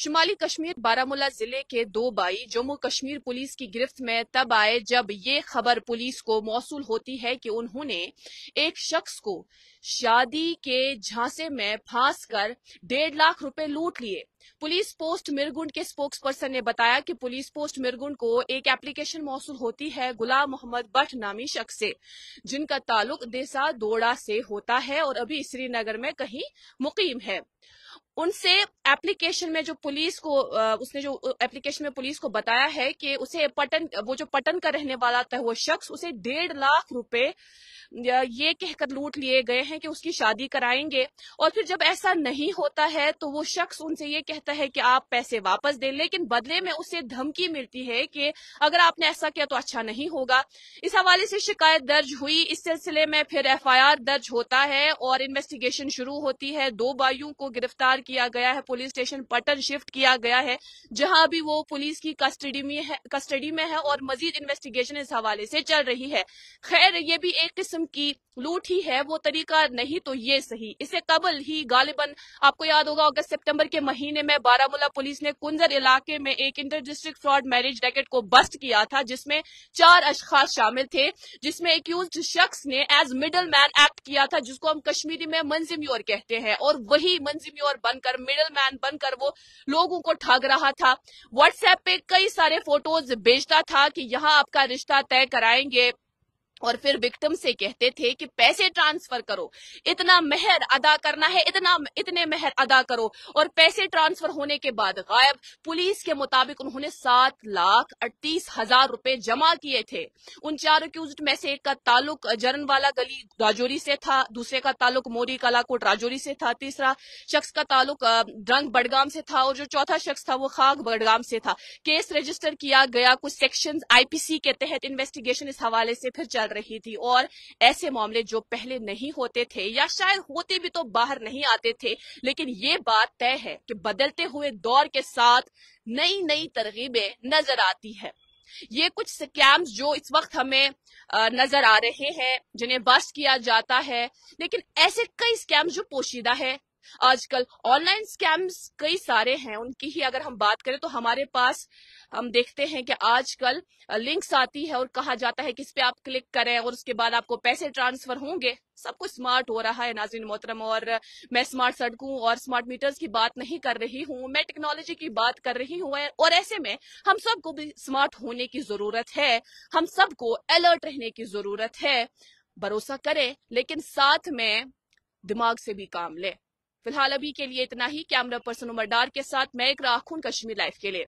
शुमाली कश्मीर बारामूला जिले के दो बाई जम्मू कश्मीर पुलिस की गिरफ्त में तब आए जब ये खबर पुलिस को मौसू होती है कि उन्होंने एक शख्स को शादी के झांसे में फांस कर डेढ़ लाख रुपए लूट लिए पुलिस पोस्ट मिरगुंड के स्पोक्स पर्सन ने बताया कि पुलिस पोस्ट मिरगुंड को एक एप्लीकेशन मौसू होती है गुलाम मोहम्मद भट्ट नामी शख्स से जिनका ताल्लुक देसा दोड़ा से होता है और अभी श्रीनगर में कहीं मुकीम है उनसे एप्लीकेशन में जो पुलिस को उसने जो एप्लीकेशन में पुलिस को बताया है कि उसे पटन वो जो पटन का रहने वाला था वो शख्स उसे डेढ़ लाख रुपए ये कहकर लूट लिए गए हैं कि उसकी शादी कराएंगे और फिर जब ऐसा नहीं होता है तो वो शख्स उनसे ये कहता है कि आप पैसे वापस दें लेकिन बदले में उसे धमकी मिलती है कि अगर आपने ऐसा किया तो अच्छा नहीं होगा इस हवाले से शिकायत दर्ज हुई इस सिलसिले में फिर एफ दर्ज होता है और इन्वेस्टिगेशन शुरू होती है दो बाइयों को गिरफ्तार किया गया है पुलिस स्टेशन पटन शिफ्ट किया गया है जहां भी वो पुलिस की कस्टडी में है कस्टडी में है और मजीद इन्वेस्टिगेशन इस हवाले से चल रही है खैर ये भी एक किस्म की लूट ही है वो तरीका नहीं तो ये सही इससे कबल ही गालिबन आपको याद होगा अगस्त सितंबर के महीने में बारामूला पुलिस ने कुंजर इलाके में एक inter district fraud marriage racket को बस्ट किया था जिसमें चार अशखास शामिल थे जिसमें एक्यूज शख्स ने एज मिडल मैन एक्ट किया था जिसको हम कश्मीरी में मंजिम्योर कहते हैं और वही मंजिम्योर बनकर मिडल मैन मैन बनकर वो लोगों को ठग रहा था व्हाट्सएप पे कई सारे फोटोज भेजता था कि यहाँ आपका रिश्ता तय कराएंगे और फिर विक्टिम से कहते थे कि पैसे ट्रांसफर करो इतना मेहर अदा करना है इतना इतने मेहर अदा करो और पैसे ट्रांसफर होने के बाद गायब पुलिस के मुताबिक उन्होंने सात लाख अड़तीस हजार रुपए जमा किए थे उन चार अक्यूज में से एक का ताल्लुक जरनवाला गली राजौरी से था दूसरे का ताल्लुक मोरी कलाकोट राजौरी से था तीसरा शख्स का ताल्लुक ड्रंग बडगाम से था और जो चौथा शख्स था वो खाक बडगाम से था केस रजिस्टर किया गया कुछ सेक्शन आईपीसी के तहत इन्वेस्टिगेशन इस हवाले से फिर चल बढ़ रही थी और ऐसे मामले जो पहले नहीं होते थे या शायद होते भी तो बाहर नहीं आते थे लेकिन ये बात तय है कि बदलते हुए दौर के साथ नई नई तरगीबें नजर आती है ये कुछ स्कैम्स जो इस वक्त हमें नजर आ रहे हैं जिन्हें बस्ट किया जाता है लेकिन ऐसे कई स्कैम्स जो पोशीदा है आजकल ऑनलाइन स्कैम्स कई सारे हैं उनकी ही अगर हम बात करें तो हमारे पास हम देखते हैं कि आजकल लिंक्स आती है और कहा जाता है कि इस पे आप क्लिक करें और उसके बाद आपको पैसे ट्रांसफर होंगे सब कुछ स्मार्ट हो रहा है नाजिन मोहतरम और मैं स्मार्ट सड़कों और स्मार्ट मीटर्स की बात नहीं कर रही हूँ मैं टेक्नोलॉजी की बात कर रही हूँ और ऐसे में हम सबको भी स्मार्ट होने की जरूरत है हम सबको अलर्ट रहने की जरूरत है भरोसा करें लेकिन साथ में दिमाग से भी काम ले फिलहाल अभी के लिए इतना ही कैमरा पर्सन उमरडार के साथ मैं एक राखून कश्मीर लाइफ के लिए